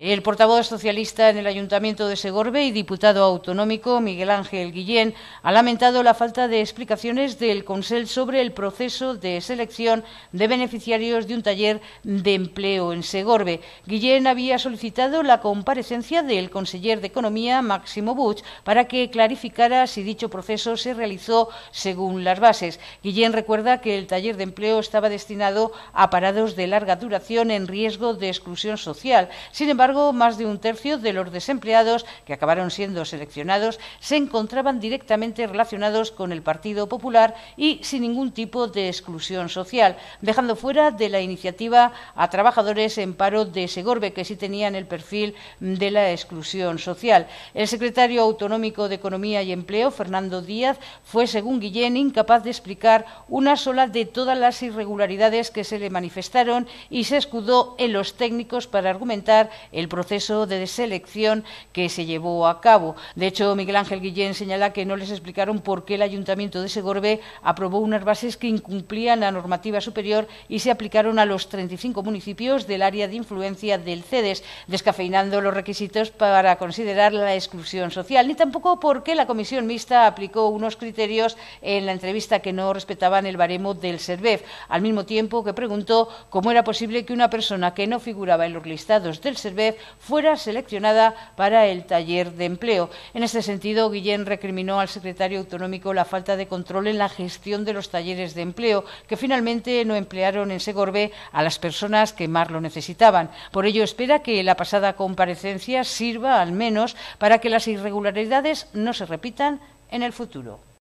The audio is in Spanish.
El portavoz socialista en el Ayuntamiento de Segorbe y diputado autonómico Miguel Ángel Guillén ha lamentado la falta de explicaciones del Consell sobre el proceso de selección de beneficiarios de un taller de empleo en Segorbe. Guillén había solicitado la comparecencia del conseller de Economía Máximo Buch para que clarificara si dicho proceso se realizó según las bases. Guillén recuerda que el taller de empleo estaba destinado a parados de larga duración en riesgo de exclusión social. Sin embargo, embargo, más de un tercio de los desempleados que acabaron siendo seleccionados se encontraban directamente relacionados con el Partido Popular y sin ningún tipo de exclusión social, dejando fuera de la iniciativa a trabajadores en paro de Segorbe, que sí tenían el perfil de la exclusión social. El secretario autonómico de Economía y Empleo, Fernando Díaz, fue, según Guillén, incapaz de explicar una sola de todas las irregularidades que se le manifestaron y se escudó en los técnicos para argumentar el proceso de deselección que se llevó a cabo. De hecho, Miguel Ángel Guillén señala que no les explicaron por qué el Ayuntamiento de Segorbe aprobó unas bases que incumplían la normativa superior y se aplicaron a los 35 municipios del área de influencia del CEDES, descafeinando los requisitos para considerar la exclusión social, ni tampoco por qué la comisión mixta aplicó unos criterios en la entrevista que no respetaban el baremo del SERVEF, al mismo tiempo que preguntó cómo era posible que una persona que no figuraba en los listados del SERVEF fuera seleccionada para el taller de empleo. En este sentido, Guillén recriminó al secretario autonómico la falta de control en la gestión de los talleres de empleo, que finalmente no emplearon en Segorbe a las personas que más lo necesitaban. Por ello, espera que la pasada comparecencia sirva al menos para que las irregularidades no se repitan en el futuro.